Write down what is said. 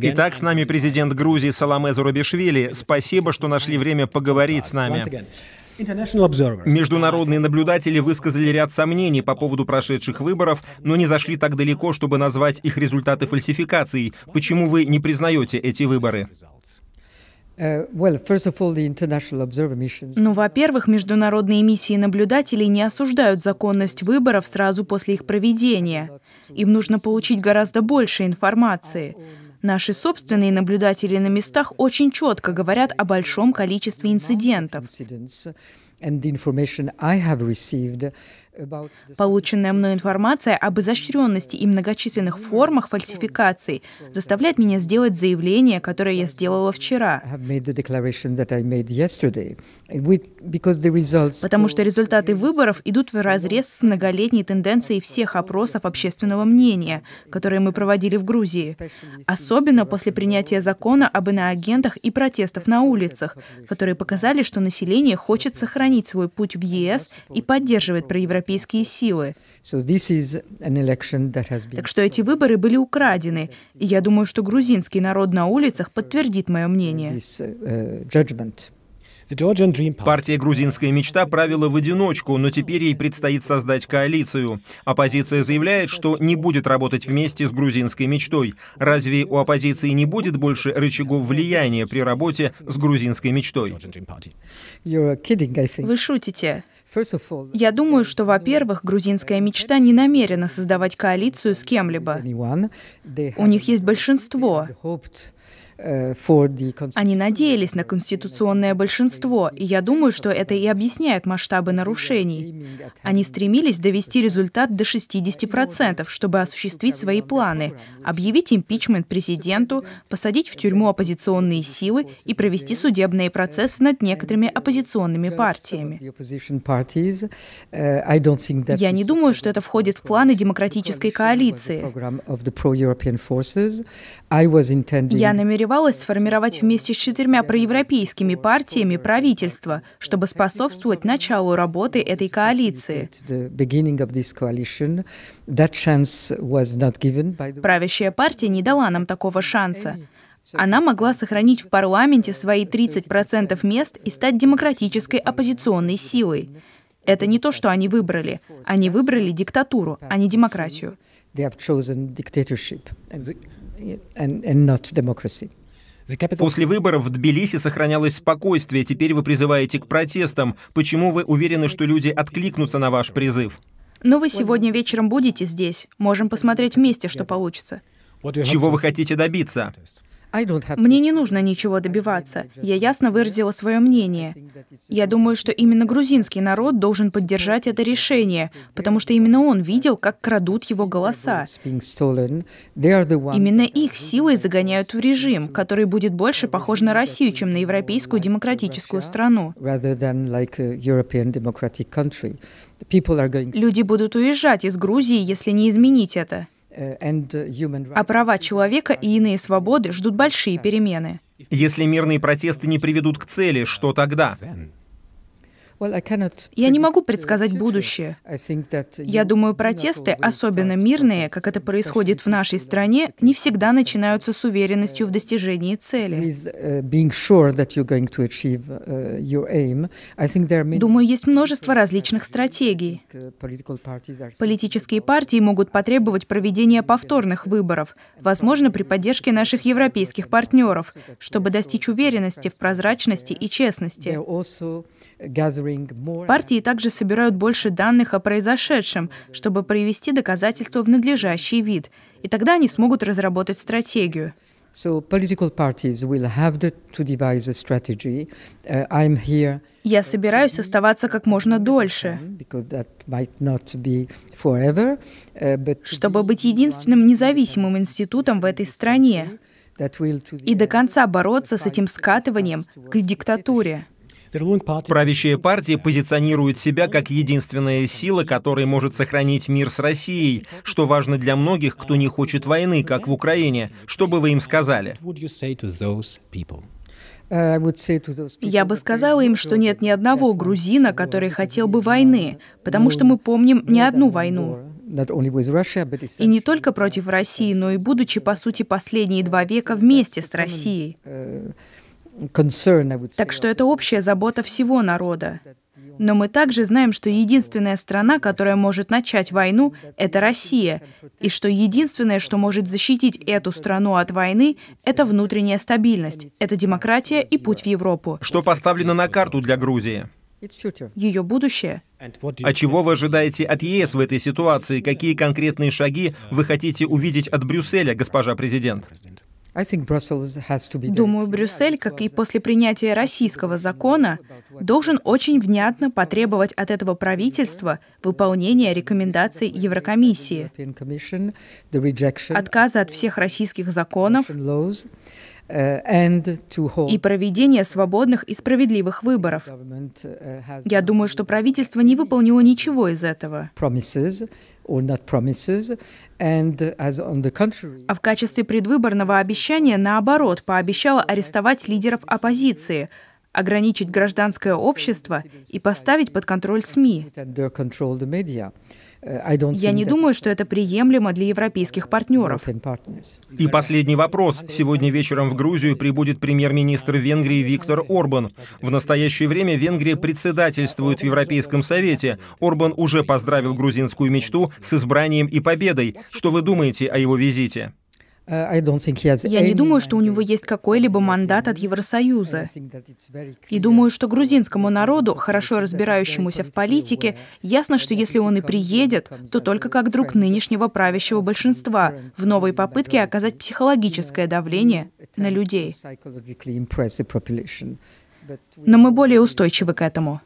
Итак, с нами президент Грузии Саламе Зурабишвили. Спасибо, что нашли время поговорить с нами. Международные наблюдатели высказали ряд сомнений по поводу прошедших выборов, но не зашли так далеко, чтобы назвать их результаты фальсификацией. Почему вы не признаете эти выборы? Uh, ну, во-первых, международные миссии наблюдателей не осуждают законность выборов сразу после их проведения. Им нужно получить гораздо больше информации. Наши собственные наблюдатели на местах очень четко говорят о большом количестве инцидентов. Полученная мной информация об изощренности и многочисленных формах фальсификаций заставляет меня сделать заявление, которое я сделала вчера. Потому что результаты выборов идут в разрез с многолетней тенденцией всех опросов общественного мнения, которые мы проводили в Грузии. Особенно после принятия закона об иноагентах и протестов на улицах, которые показали, что население хочет сохранить сохранить свой путь в ЕС и поддерживает проевропейские силы. Так что эти выборы были украдены, и я думаю, что грузинский народ на улицах подтвердит мое мнение. Uh, Партия «Грузинская мечта» правила в одиночку, но теперь ей предстоит создать коалицию. Оппозиция заявляет, что не будет работать вместе с «Грузинской мечтой». Разве у оппозиции не будет больше рычагов влияния при работе с «Грузинской мечтой»? Вы шутите. Я думаю, что, во-первых, грузинская мечта не намерена создавать коалицию с кем-либо. У них есть большинство. Э, Они надеялись на конституционное большинство, и я думаю, что это и объясняет масштабы нарушений. Они стремились довести результат до 60%, чтобы осуществить свои планы, объявить импичмент президенту, посадить в тюрьму оппозиционные силы и провести судебные процессы над некоторыми оппозиционными партиями. Э, я не думаю, что это входит в планы демократической коалиции. Я намерен намеревалась сформировать вместе с четырьмя проевропейскими партиями правительство, чтобы способствовать началу работы этой коалиции. Правящая партия не дала нам такого шанса. Она могла сохранить в парламенте свои 30% мест и стать демократической оппозиционной силой. Это не то, что они выбрали. Они выбрали диктатуру, а не демократию. После выборов в Тбилиси сохранялось спокойствие, теперь вы призываете к протестам. Почему вы уверены, что люди откликнутся на ваш призыв? Но ну, вы сегодня вечером будете здесь. Можем посмотреть вместе, что получится. Чего вы хотите добиться? Мне не нужно ничего добиваться. Я ясно выразила свое мнение. Я думаю, что именно грузинский народ должен поддержать это решение, потому что именно он видел, как крадут его голоса. Именно их силой загоняют в режим, который будет больше похож на Россию, чем на европейскую демократическую страну. Люди будут уезжать из Грузии, если не изменить это. А права человека и иные свободы ждут большие перемены. Если мирные протесты не приведут к цели, что тогда? Я не могу uh, предсказать будущее. Я думаю, протесты, особенно мирные, как это происходит в нашей стране, не всегда начинаются с уверенностью в uh, достижении цели. Uh, думаю, есть множество различных стратегий. Политические партии могут потребовать проведения повторных выборов, возможно, при поддержке наших европейских партнеров, чтобы достичь уверенности в прозрачности и честности. Партии также собирают больше данных о произошедшем, чтобы привести доказательства в надлежащий вид, и тогда они смогут разработать стратегию. Uh, Я собираюсь оставаться как можно дольше, uh, чтобы быть единственным независимым институтом в этой стране и до конца бороться с этим скатыванием к диктатуре. Правящая партия позиционирует себя как единственная сила, которая может сохранить мир с Россией, что важно для многих, кто не хочет войны, как в Украине. Что бы вы им сказали? Я бы сказала им, что нет ни одного грузина, который хотел бы войны, потому что мы помним не одну войну. И не только против России, но и будучи, по сути, последние два века вместе с Россией. Так что это общая забота всего народа. Но мы также знаем, что единственная страна, которая может начать войну, это Россия, и что единственное, что может защитить эту страну от войны, это внутренняя стабильность, это демократия и путь в Европу. Что поставлено на карту для Грузии? Ее будущее. А чего вы ожидаете от ЕС в этой ситуации? Какие конкретные шаги вы хотите увидеть от Брюсселя, госпожа президент? Думаю, Брюссель, как и после принятия российского закона, должен очень внятно потребовать от этого правительства выполнения рекомендаций Еврокомиссии, отказа от всех российских законов, Э, и проведение свободных и справедливых выборов. Э, Я думаю, что правительство не выполнило ничего из этого. А в качестве предвыборного обещания, наоборот, пообещало арестовать лидеров оппозиции, ограничить гражданское общество и поставить под контроль СМИ. Я не думаю, что это приемлемо для европейских партнеров. И последний вопрос. Сегодня вечером в Грузию прибудет премьер-министр Венгрии Виктор Орбан. В настоящее время Венгрия председательствует в Европейском Совете. Орбан уже поздравил грузинскую мечту с избранием и победой. Что вы думаете о его визите? Uh, Я не думаю, что у него есть какой-либо мандат от Евросоюза. И думаю, что грузинскому народу, хорошо разбирающемуся в политике, ясно, что если он и приедет, то только как друг нынешнего правящего большинства в новой попытке оказать психологическое давление на людей. Но мы более устойчивы к этому.